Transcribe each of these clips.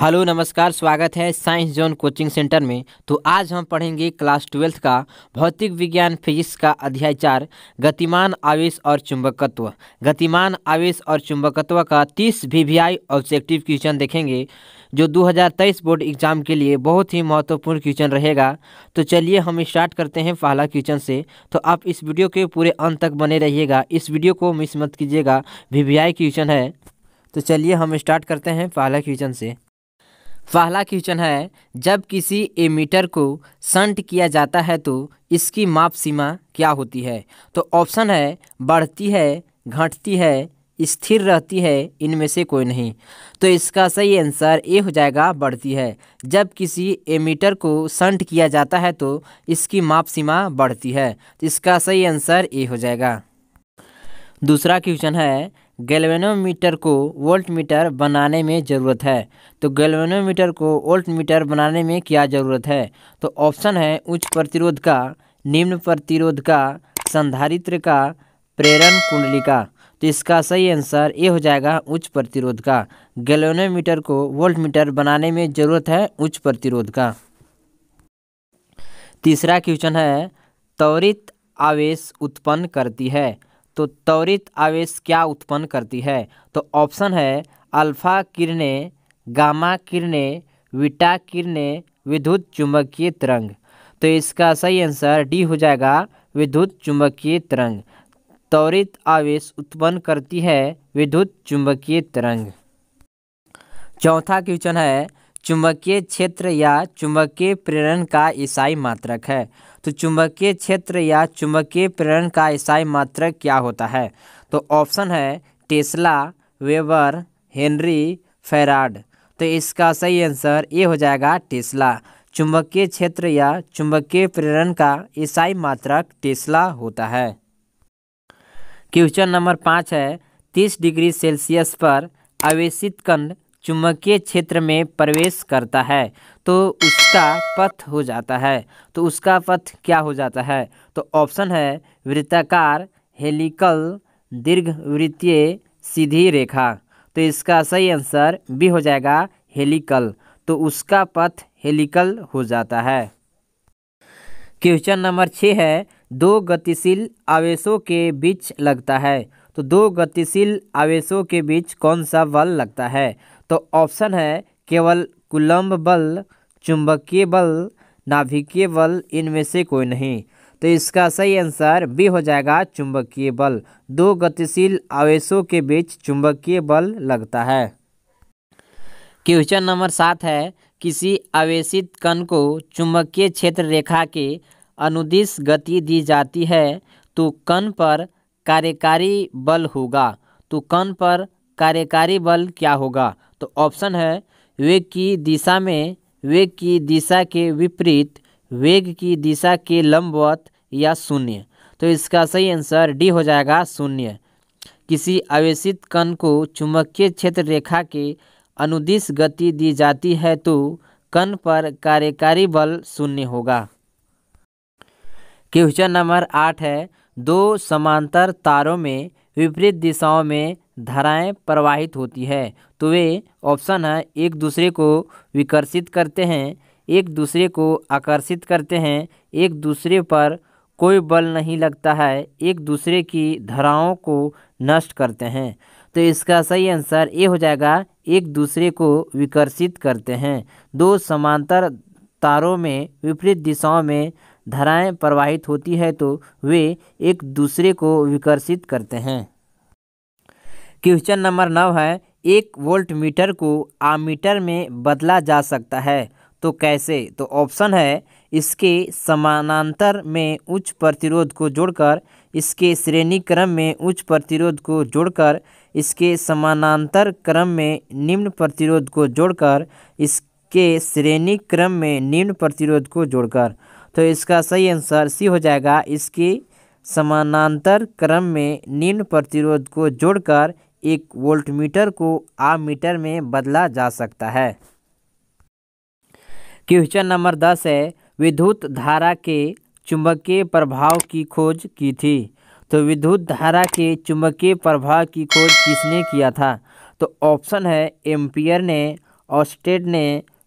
hello नमस्कार स्वागत है साइंस जोन कोचिंग सेंटर में तो आज हम पढ़ेंगे क्लास ट्वेल्थ का भौतिक विज्ञान फिजिक्स का अध्याय चार गतिमान आवेश और चुंबकत्व गतिमान आवेश और चुंबकत्व का तीस V V I objective question देखेंगे जो 2023 बोर्ड एग्जाम के लिए बहुत ही महत्वपूर्ण क्वेश्चन रहेगा तो चलिए हम स्टार्ट करते हैं पहला क्वेश्चन से तो आप इस वीडियो के पूरे अंत तक बने रहिएगा इस वीडियो को मिस मत कीजिएगा वी वी आई क्वेश्चन है तो चलिए हम स्टार्ट करते हैं पहला क्वेश्चन से पहला क्वेश्चन है जब किसी एमीटर को संट किया जाता है तो इसकी माप सीमा क्या होती है तो ऑप्शन है बढ़ती है घटती है स्थिर रहती है इनमें से कोई नहीं तो इसका सही आंसर ए हो जाएगा बढ़ती है जब किसी एमीटर को संट किया जाता है तो इसकी माप सीमा बढ़ती है तो इसका सही आंसर ए हो जाएगा दूसरा क्वेश्चन है गैल्वेनोमीटर को वोल्ट मीटर बनाने में ज़रूरत है तो गैल्वेनोमीटर को वोल्ट मीटर बनाने में क्या ज़रूरत है तो ऑप्शन है उच्च प्रतिरोध का निम्न प्रतिरोध का संधारित्र का प्रेरण कुंडली का तो इसका सही आंसर ये हो जाएगा उच्च प्रतिरोध का गैल्वेनोमीटर को वोल्ट मीटर बनाने में ज़रूरत है उच्च प्रतिरोध का तीसरा क्वेश्चन है त्वरित आवेश उत्पन्न करती है तो त्वरित आवेश क्या उत्पन्न करती है तो ऑप्शन है अल्फा किरणें गामा किरणें विटा किरणें विद्युत चुंबकीय तरंग तो इसका सही आंसर डी हो जाएगा विद्युत चुंबकीय तरंग त्वरित आवेश उत्पन्न करती है विद्युत चुंबकीय तरंग चौथा क्वेश्चन है चुंबकीय क्षेत्र या चुंबकीय प्रेरण का ईसाई मात्रक है तो चुंबकीय क्षेत्र या चुंबकीय प्रेरण का ईसाई मात्रक क्या होता है तो ऑप्शन है टेस्ला वेबर हेनरी फेराड तो इसका सही आंसर ये हो जाएगा टेस्ला चुंबकीय क्षेत्र या चुंबकीय प्रेरण का ईसाई मात्रक टेस्ला होता है क्वेश्चन नंबर पाँच है तीस डिग्री सेल्सियस पर आवेशित कंड चुंबकीय क्षेत्र में प्रवेश करता है तो उसका पथ हो जाता है तो उसका पथ क्या हो जाता है तो ऑप्शन है वृत्ताकार हेलिकल दीर्घवृत्तीय सीधी रेखा तो इसका सही आंसर भी हो जाएगा हेलिकल तो उसका पथ हेलिकल हो जाता है क्वेश्चन नंबर छः है दो गतिशील आवेशों के बीच लगता है तो दो गतिशील आवेशों के बीच कौन सा बल लगता है तो ऑप्शन है केवल कुलम्ब बल चुंबकीय बल नाभिकीय बल इनमें से कोई नहीं तो इसका सही आंसर बी हो जाएगा चुंबकीय बल दो गतिशील आवेशों के बीच चुंबकीय बल लगता है क्वेश्चन नंबर सात है किसी आवेशित कण को चुंबकीय क्षेत्र रेखा के अनुदिश गति दी जाती है तो कण पर कार्यकारी बल होगा तो कण पर कार्यकारी बल क्या होगा तो ऑप्शन है वेग की दिशा में वेग की दिशा के विपरीत वेग की दिशा के लंबवत या शून्य तो इसका सही आंसर डी हो जाएगा शून्य किसी आवेशित कण को चुंबकीय क्षेत्र रेखा के अनुदिश गति दी जाती है तो कण पर कार्यकारी बल शून्य होगा क्वेश्चन नंबर आठ है दो समांतर तारों में विपरीत दिशाओं में धाराएं प्रवाहित होती है तो वे ऑप्शन है एक दूसरे को विकर्षित करते हैं एक दूसरे को आकर्षित करते हैं एक दूसरे पर कोई बल नहीं लगता है एक दूसरे की धाराओं को नष्ट करते हैं तो इसका सही आंसर ये हो जाएगा एक दूसरे को विकर्षित करते हैं दो समांतर तारों में विपरीत दिशाओं में धाराएं प्रवाहित होती है तो वे एक दूसरे को विकर्षित करते हैं क्वेश्चन नंबर नौ है एक वोल्ट मीटर को आमीटर में बदला जा सकता है तो कैसे तो ऑप्शन है इसके समानांतर में उच्च प्रतिरोध को जोड़कर इसके श्रेणी क्रम में उच्च प्रतिरोध को जोड़कर इसके समानांतर क्रम में निम्न प्रतिरोध को जोड़कर इसके श्रेणी क्रम में निम्न प्रतिरोध को जोड़कर तो इसका सही आंसर सी हो जाएगा इसके समानांतर क्रम में निम्न प्रतिरोध को जोड़कर एक वोल्टमीटर को आम मीटर में बदला जा सकता है क्वेश्चन नंबर दस है विद्युत धारा के चुंबकीय प्रभाव की खोज की थी तो विद्युत धारा के चुंबकीय प्रभाव की खोज किसने किया था तो ऑप्शन है एम्पियर ने ऑस्टेड ने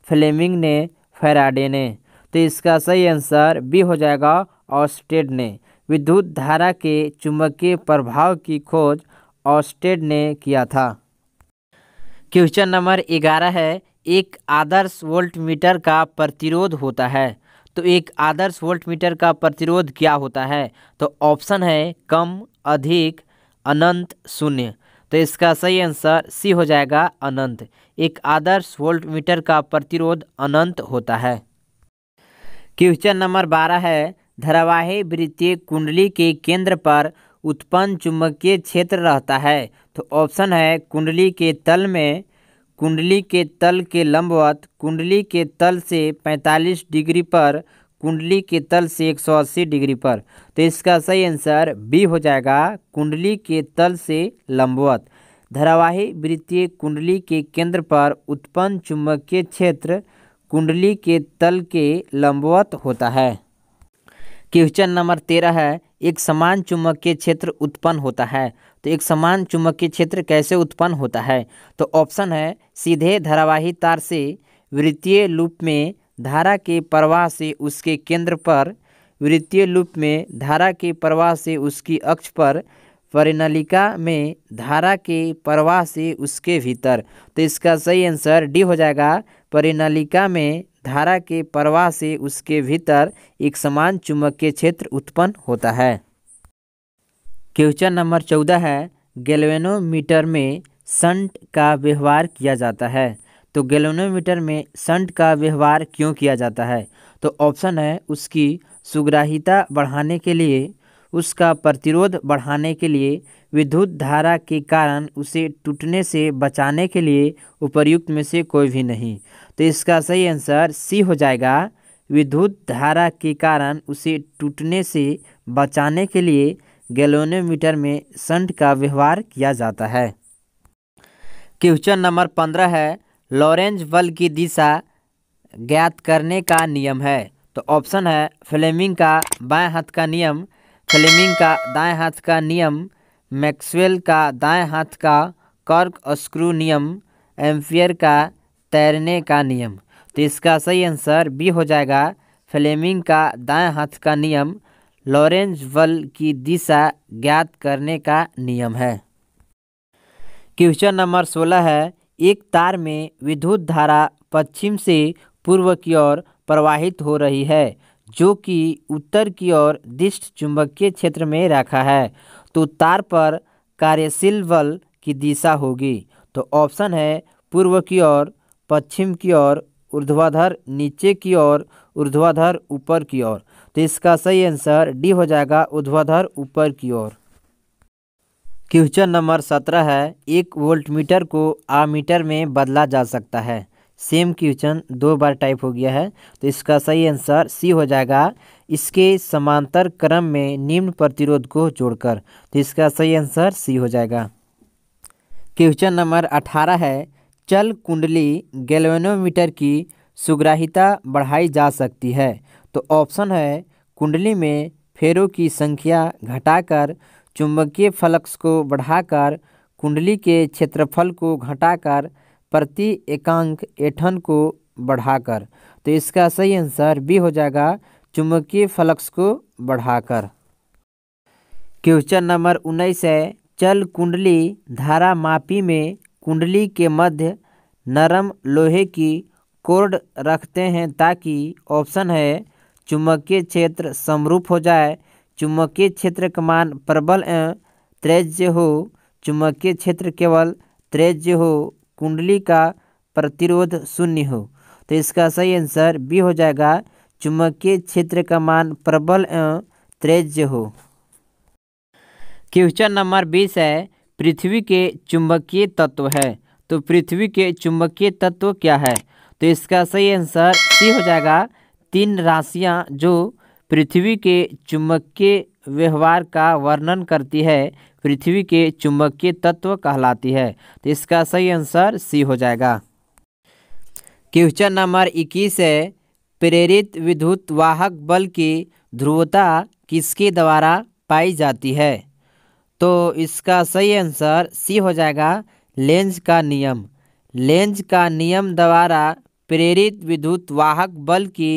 फ्लेमिंग ने फेराडे ने तो इसका सही आंसर बी हो जाएगा ऑस्टेड ने विद्युत धारा के चुंबकीय प्रभाव की खोज ऑस्टेड ने किया था क्वेश्चन नंबर ग्यारह है एक आदर्श वोल्ट मीटर का प्रतिरोध होता है तो एक आदर्श वोल्ट मीटर का प्रतिरोध क्या होता है तो ऑप्शन है कम अधिक अनंत शून्य तो इसका सही आंसर सी हो जाएगा अनंत एक आदर्श वोल्ट मीटर का प्रतिरोध अनंत होता है क्वेश्चन नंबर बारह है धरावाही वृत्तीय कुंडली के केंद्र पर उत्पन्न चुंबकीय क्षेत्र रहता है तो ऑप्शन है कुंडली के तल में कुंडली के तल के लंबवत कुंडली के तल से 45 डिग्री पर कुंडली के तल से 180 डिग्री पर तो इसका सही आंसर बी हो जाएगा कुंडली के तल से लंबवत धारावाही वृत्तीय कुंडली के केंद्र पर उत्पन्न चुंबकीय क्षेत्र कुंडली के तल के लंबवत होता है क्वेश्चन नंबर तेरह है एक समान चुंबकीय क्षेत्र उत्पन्न होता है तो एक समान चुंबकीय क्षेत्र कैसे उत्पन्न होता है तो ऑप्शन है सीधे धारावाही तार से वृत्तीय लूप में धारा के प्रवाह से उसके केंद्र पर वृत्तीय लूप में धारा के प्रवाह से उसकी अक्ष पर परिनलिका में धारा के प्रवाह से उसके भीतर तो इसका सही आंसर डी हो जाएगा परिनलिका में धारा के प्रवाह से उसके भीतर एक समान चुंबकीय क्षेत्र उत्पन्न होता है क्वेश्चन नंबर चौदह है गैल्वेनोमीटर में संट का व्यवहार किया जाता है तो गैल्वेनोमीटर में संट का व्यवहार क्यों किया जाता है तो ऑप्शन है उसकी सुग्राहिता बढ़ाने के लिए उसका प्रतिरोध बढ़ाने के लिए विद्युत धारा के कारण उसे टूटने से बचाने के लिए उपर्युक्त में से कोई भी नहीं तो इसका सही आंसर सी हो जाएगा विद्युत धारा के कारण उसे टूटने से बचाने के लिए गैलोनोमीटर में संट का व्यवहार किया जाता है क्वेश्चन नंबर पंद्रह है लॉरेंज बल की दिशा ज्ञात करने का नियम है तो ऑप्शन है फ्लेमिंग का बाएं हाथ का नियम फ्लेमिंग का दाएं हाथ का नियम मैक्सवेल का दाएं हाथ का कर्क स्क्रू नियम एम्फियर का तैरने का नियम तो इसका सही आंसर बी हो जाएगा फ्लेमिंग का दाएं हाथ का नियम लॉरेंज बल की दिशा ज्ञात करने का नियम है क्वेश्चन नंबर सोलह है एक तार में विद्युत धारा पश्चिम से पूर्व की ओर प्रवाहित हो रही है जो कि उत्तर की ओर दिष्ट चुंबकीय क्षेत्र में रखा है तो तार पर कार्यशील बल की दिशा होगी तो ऑप्शन है पूर्व की ओर पश्चिम की ओर ऊर्ध्वाधर नीचे की ओर ऊर्ध्वाधर ऊपर की ओर तो इसका सही आंसर डी हो जाएगा ऊर्ध्वाधर ऊपर की ओर क्वेश्चन नंबर सत्रह है एक वोल्ट मीटर को आ मीटर में बदला जा सकता है सेम क्वेश्चन दो बार टाइप हो गया है तो इसका सही आंसर सी हो जाएगा इसके समांतर क्रम में निम्न प्रतिरोध को जोड़कर तो इसका सही आंसर सी हो जाएगा क्वेश्चन नंबर अठारह है चल कुंडली गैल्वेनोमीटर की सुग्राहिता बढ़ाई जा सकती है तो ऑप्शन है कुंडली में फेरों की संख्या घटाकर चुंबकीय फलक्स को बढ़ाकर कुंडली के क्षेत्रफल को घटाकर प्रति एकांक एठन को बढ़ाकर तो इसका सही आंसर बी हो जाएगा चुंबकीय फलक्स को बढ़ाकर क्वेश्चन नंबर उन्नीस है चल कुंडली धारा मापी में कुंडली के मध्य नरम लोहे की कोर्ड रखते हैं ताकि ऑप्शन है चुम्बकीय क्षेत्र समरूप हो जाए चुम्बकीय क्षेत्र का मान प्रबल त्रेज्य त्रैज्य हो चुम्बकीय क्षेत्र केवल त्रैज्य हो कुंडली का प्रतिरोध शून्य हो तो इसका सही आंसर बी हो जाएगा चुम्बकीय क्षेत्र का मान प्रबल त्रेज्य त्रैज्य हो क्वेश्चन नंबर बीस है पृथ्वी के चुंबकीय तत्व है तो पृथ्वी के चुंबकीय तत्व क्या है तो इसका सही आंसर सी हो जाएगा तीन राशियाँ जो पृथ्वी के चुंबकीय व्यवहार का वर्णन करती है पृथ्वी के चुंबकीय तत्व कहलाती है तो इसका सही आंसर सी हो जाएगा क्वेश्चन नंबर इक्कीस है प्रेरित विद्युत वाहक बल की ध्रुवता किसके द्वारा पाई जाती है तो इसका सही आंसर सी हो जाएगा लेंज का नियम लेंज का नियम द्वारा प्रेरित विद्युत वाहक बल की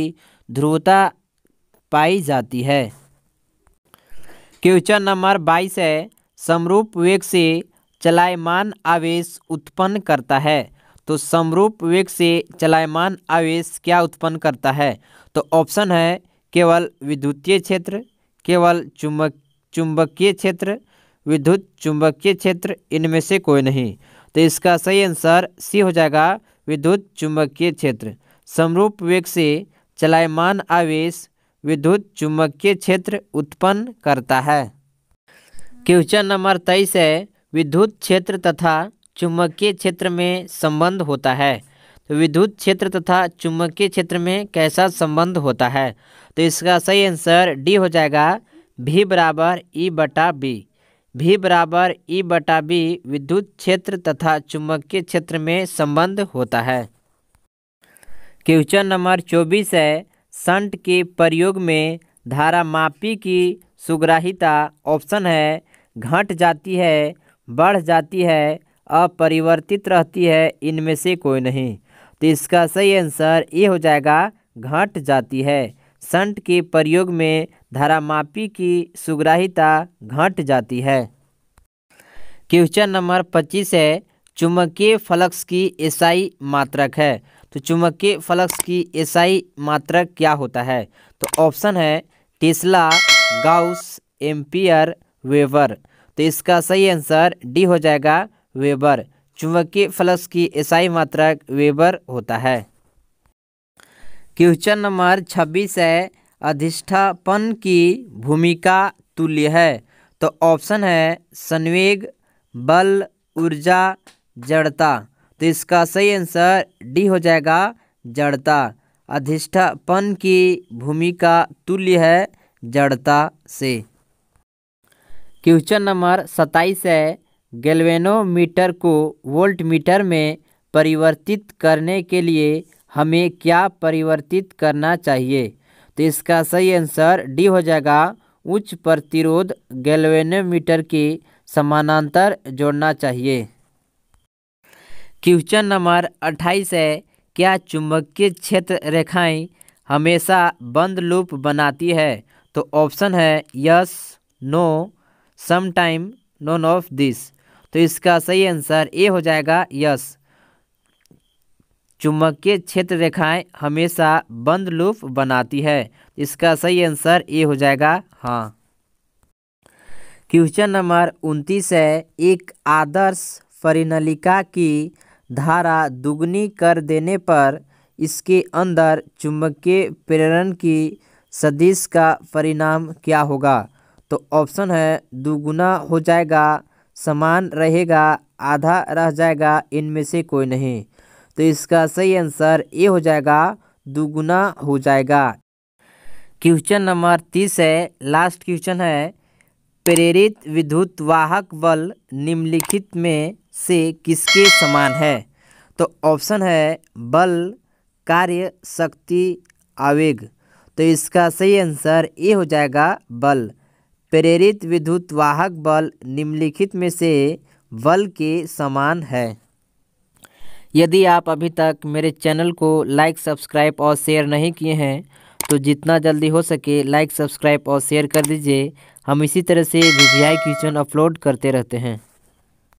ध्रुवता पाई जाती है क्वेश्चन नंबर बाईस है समरूप वेग से चलायमान आवेश उत्पन्न करता है तो समरूप वेग से चलायमान आवेश क्या उत्पन्न करता है तो ऑप्शन है केवल विद्युतीय क्षेत्र केवल चुंबक चुंबकीय क्षेत्र विद्युत चुंबकीय क्षेत्र इनमें से कोई नहीं तो इसका सही आंसर सी हो जाएगा विद्युत चुंबकीय क्षेत्र समरूप वेग से चलायमान आवेश विद्युत चुंबकीय क्षेत्र उत्पन्न करता है क्वेश्चन नंबर तेईस है विद्युत क्षेत्र तथा चुंबकीय क्षेत्र में संबंध होता है तो विद्युत क्षेत्र तथा चुंबकीय क्षेत्र में कैसा संबंध होता है तो इसका सही आंसर डी हो जाएगा भी बराबर ई e बटा बी भी बराबर ई e बटा बी विद्युत क्षेत्र तथा चुंबकीय क्षेत्र में संबंध होता है क्वेश्चन नंबर चौबीस है संट के प्रयोग में धारा मापी की सुग्राहिता ऑप्शन है घट जाती है बढ़ जाती है अपरिवर्तित रहती है इनमें से कोई नहीं तो इसका सही आंसर ये हो जाएगा घट जाती है संट के प्रयोग में धारामापी की सुग्राहिता घट जाती है क्वेश्चन नंबर पच्चीस है चुम्बकीय फ्लक्स की एसआई मात्रक है तो चुम्बकीय फ्लक्स की एसआई मात्रक क्या होता है तो ऑप्शन है टेस्ला गाउस एम्पियर वेबर तो इसका सही आंसर डी हो जाएगा वेबर चुम्बकीय फ्लक्स की एसआई मात्रक वेबर होता है क्वेश्चन नंबर छब्बीस है अधिष्ठापन की भूमिका तुल्य है तो ऑप्शन है संवेग बल ऊर्जा जड़ता तो इसका सही आंसर डी हो जाएगा जड़ता अधिष्ठापन की भूमिका तुल्य है जड़ता से क्वेश्चन नंबर सत्ताईस है गैल्वेनोमीटर को वोल्ट मीटर में परिवर्तित करने के लिए हमें क्या परिवर्तित करना चाहिए तो इसका सही आंसर डी हो जाएगा उच्च प्रतिरोध गैल्वेनोमीटर के समानांतर जोड़ना चाहिए क्वेश्चन नंबर अट्ठाईस है क्या चुंबकीय क्षेत्र रेखाएं हमेशा बंद लूप बनाती है तो ऑप्शन है yes no some time none of this तो इसका सही आंसर ए हो जाएगा यस चुम्बकीय क्षेत्र रेखाएं हमेशा बंद लूप बनाती है इसका सही आंसर ए हो जाएगा हाँ क्वेश्चन नंबर उनतीस है एक आदर्श परिनलिका की धारा दुगनी कर देने पर इसके अंदर चुम्बकीय प्रेरण की सदिश का परिणाम क्या होगा तो ऑप्शन है दुगुना हो जाएगा समान रहेगा आधा रह जाएगा इनमें से कोई नहीं तो इसका सही आंसर ए हो जाएगा दुगुना हो जाएगा क्वेश्चन नंबर तीस है लास्ट क्वेश्चन है प्रेरित विद्युत वाहक बल निम्नलिखित में से किसके समान है तो ऑप्शन है बल कार्य शक्ति आवेग तो इसका सही आंसर ए हो जाएगा बल प्रेरित विद्युत वाहक बल निम्नलिखित में से बल के समान है यदि आप अभी तक मेरे चैनल को लाइक सब्सक्राइब और शेयर नहीं किए हैं तो जितना जल्दी हो सके लाइक सब्सक्राइब और शेयर कर दीजिए हम इसी तरह से वी वी आई अपलोड करते रहते हैं